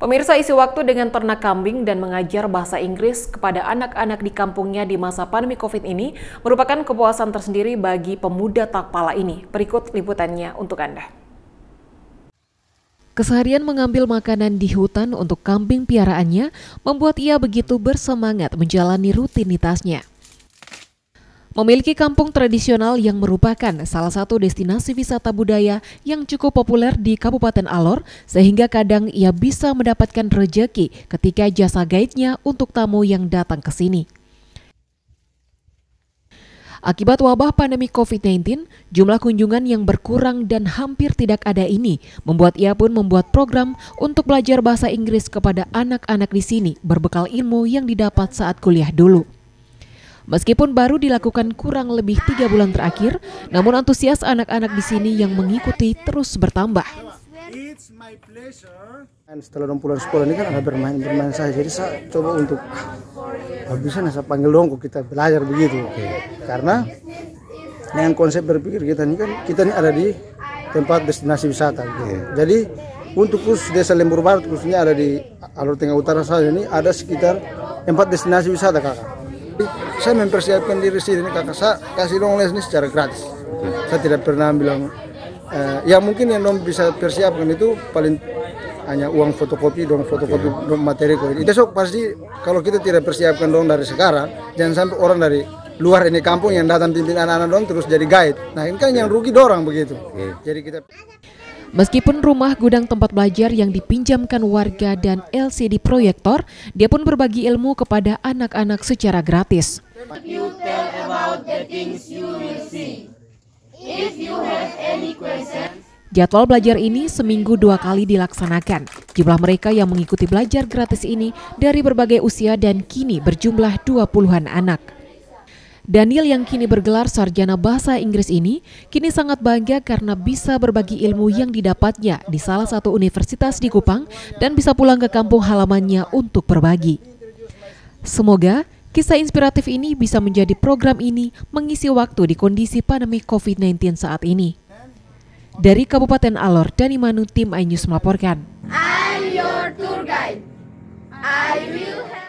Pemirsa isi waktu dengan ternak kambing dan mengajar bahasa Inggris kepada anak-anak di kampungnya di masa pandemi COVID ini merupakan kepuasan tersendiri bagi pemuda takpala ini. Berikut liputannya untuk Anda. Keseharian mengambil makanan di hutan untuk kambing piaraannya membuat ia begitu bersemangat menjalani rutinitasnya. Memiliki kampung tradisional yang merupakan salah satu destinasi wisata budaya yang cukup populer di Kabupaten Alor, sehingga kadang ia bisa mendapatkan rejeki ketika jasa guide-nya untuk tamu yang datang ke sini. Akibat wabah pandemi COVID-19, jumlah kunjungan yang berkurang dan hampir tidak ada ini membuat ia pun membuat program untuk belajar bahasa Inggris kepada anak-anak di sini berbekal ilmu yang didapat saat kuliah dulu. Meskipun baru dilakukan kurang lebih tiga bulan terakhir, namun antusias anak-anak di sini yang mengikuti terus bertambah. Setelah setelah bulan sekolah ini kan ada bermain-bermain saya, jadi saya coba untuk ah, saya panggil dong kita belajar begitu. Okay. Karena dengan konsep berpikir kita ini kan kita ini ada di tempat destinasi wisata. Gitu. Iya. Jadi untuk khusus desa Lembur Barat khususnya ada di alur tengah utara saya ini ada sekitar empat destinasi wisata kakak saya mempersiapkan diri sendiri kakak saya kasih dong les ini secara gratis saya tidak pernah bilang eh, ya mungkin yang dong bisa persiapkan itu paling hanya uang fotokopi dong fotokopi okay. dong materi itu Besok pasti kalau kita tidak persiapkan dong dari sekarang jangan sampai orang dari luar ini kampung yang datang pimpin anak-anak dong terus jadi guide nah ini kan yang rugi dorang begitu okay. jadi kita Meskipun rumah gudang tempat belajar yang dipinjamkan warga dan LCD proyektor, dia pun berbagi ilmu kepada anak-anak secara gratis. But you tell about the things you will see. If you have any questions, Jadwal belajar ini seminggu dua kali dilaksanakan. Jumlah mereka yang mengikuti belajar gratis ini dari berbagai usia dan kini berjumlah dua puluhan anak. Daniel yang kini bergelar sarjana bahasa Inggris ini kini sangat bangga karena bisa berbagi ilmu yang didapatnya di salah satu universitas di Kupang dan bisa pulang ke kampung halamannya untuk berbagi. Semoga Kisah inspiratif ini bisa menjadi program ini mengisi waktu di kondisi pandemi COVID-19 saat ini. Dari Kabupaten Alor, Dani Manu tim iNews melaporkan. I'm your tour guide. I will have...